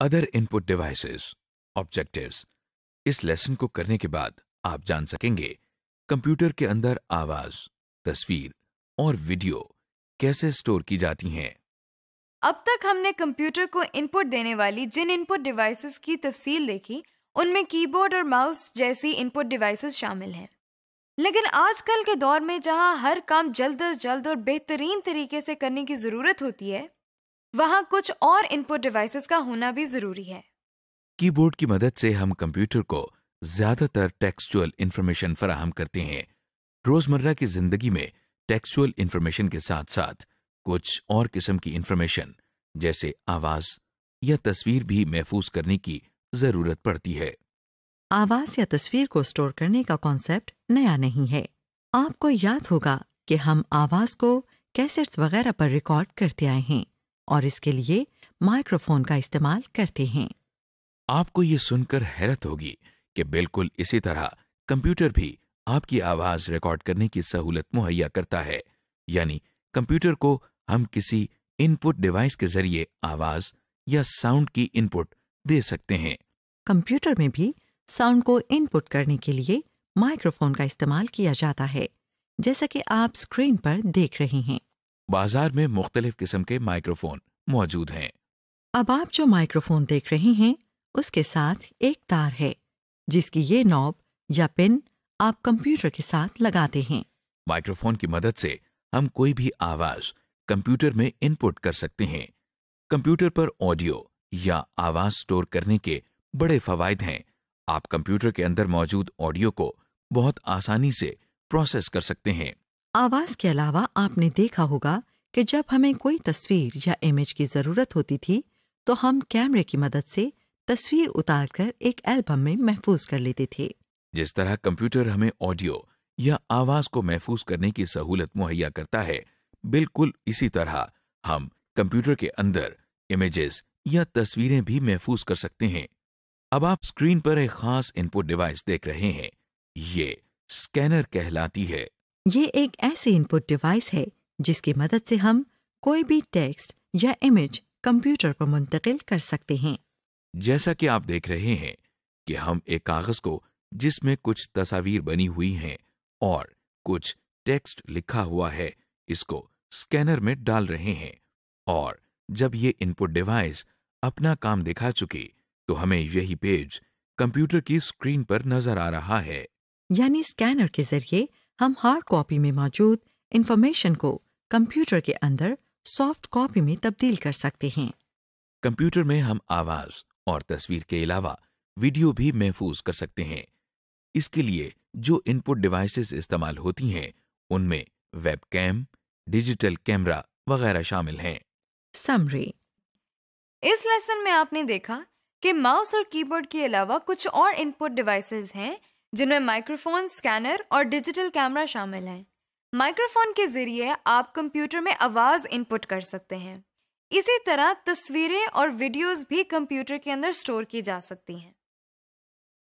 other input devices objectives इस lesson को करने के बाद आप जान सकेंगे कंप्यूटर के अंदर आवाज तस्वीर और वीडियो कैसे स्टोर की जाती हैं अब तक हमने कंप्यूटर को इनपुट देने वाली जिन इनपुट डिवाइसेस की तफसील देखी उनमें कीबोर्ड और माउस जैसी इनपुट डिवाइसेस शामिल हैं लेकिन आजकल के दौर में जहां हर काम जल्द अज जल्द और बेहतरीन तरीके से करने की ज़रूरत होती है वहाँ कुछ और इनपुट डिवाइसेस का होना भी जरूरी है कीबोर्ड की मदद से हम कंप्यूटर को ज्यादातर टेक्सचुअल इन्फॉर्मेशन फराहम करते हैं रोजमर्रा की जिंदगी में टेक्सचुअल इन्फॉर्मेशन के साथ साथ कुछ और किस्म की इंफॉर्मेशन जैसे आवाज या तस्वीर भी महफूज करने की जरूरत पड़ती है आवाज या तस्वीर को स्टोर करने का कॉन्सेप्ट नया नहीं है आपको याद होगा कि हम आवाज को कैसेट्स वगैरह पर रिकॉर्ड करते आए हैं और इसके लिए माइक्रोफोन का इस्तेमाल करते हैं आपको ये सुनकर हैरत होगी कि बिल्कुल इसी तरह कंप्यूटर भी आपकी आवाज रिकॉर्ड करने की सहूलत मुहैया करता है यानी कंप्यूटर को हम किसी इनपुट डिवाइस के जरिए आवाज या साउंड की इनपुट दे सकते हैं कंप्यूटर में भी साउंड को इनपुट करने के लिए माइक्रोफोन का इस्तेमाल किया जाता है जैसा कि आप स्क्रीन पर देख रहे हैं बाजार में मुख्तलिफ किस्म के माइक्रोफोन मौजूद हैं अब आप जो माइक्रोफोन देख रहे हैं उसके साथ एक तार है जिसकी ये नॉब या पिन आप कंप्यूटर के साथ लगाते हैं माइक्रोफोन की मदद से हम कोई भी आवाज कंप्यूटर में इनपुट कर सकते हैं कंप्यूटर पर ऑडियो या आवाज स्टोर करने के बड़े फवायद हैं आप कंप्यूटर के अंदर मौजूद ऑडियो को बहुत आसानी से प्रोसेस कर सकते हैं आवाज़ के अलावा आपने देखा होगा कि जब हमें कोई तस्वीर या इमेज की ज़रूरत होती थी तो हम कैमरे की मदद से तस्वीर उतारकर एक एल्बम में महफूज कर लेते थे जिस तरह कंप्यूटर हमें ऑडियो या आवाज को महफूज करने की सहूलत मुहैया करता है बिल्कुल इसी तरह हम कंप्यूटर के अंदर इमेजेस या तस्वीरें भी महफूज कर सकते हैं अब आप स्क्रीन पर एक खास इनपुट डिवाइस देख रहे हैं ये स्कैनर कहलाती है ये एक ऐसी इनपुट डिवाइस है जिसकी मदद से हम कोई भी टेक्स्ट या इमेज कंप्यूटर पर मुंतकिल कर सकते हैं जैसा कि आप देख रहे हैं कि हम एक कागज को जिसमें कुछ तस्वीर बनी हुई हैं और कुछ टेक्स्ट लिखा हुआ है इसको स्कैनर में डाल रहे हैं और जब ये इनपुट डिवाइस अपना काम दिखा चुकी तो हमें यही पेज कंप्यूटर की स्क्रीन पर नजर आ रहा है यानी स्कैनर के जरिए हम हार्ड कॉपी में मौजूद इंफॉर्मेशन को कंप्यूटर के अंदर सॉफ्ट कॉपी में तब्दील कर सकते हैं कंप्यूटर में हम आवाज और तस्वीर के अलावा वीडियो भी महफूज कर सकते हैं इसके लिए जो इनपुट डिवाइसेस इस्तेमाल होती हैं उनमें वेबकैम, डिजिटल कैमरा वगैरह शामिल हैं समरी इस लेसन में आपने देखा कि माउस और कीबोर्ड के अलावा कुछ और इनपुट डिवाइसेस हैं जिनमें माइक्रोफोन स्कैनर और डिजिटल कैमरा शामिल हैं माइक्रोफोन के ज़रिए आप कंप्यूटर में आवाज़ इनपुट कर सकते हैं इसी तरह तस्वीरें और वीडियोस भी कंप्यूटर के अंदर स्टोर की जा सकती हैं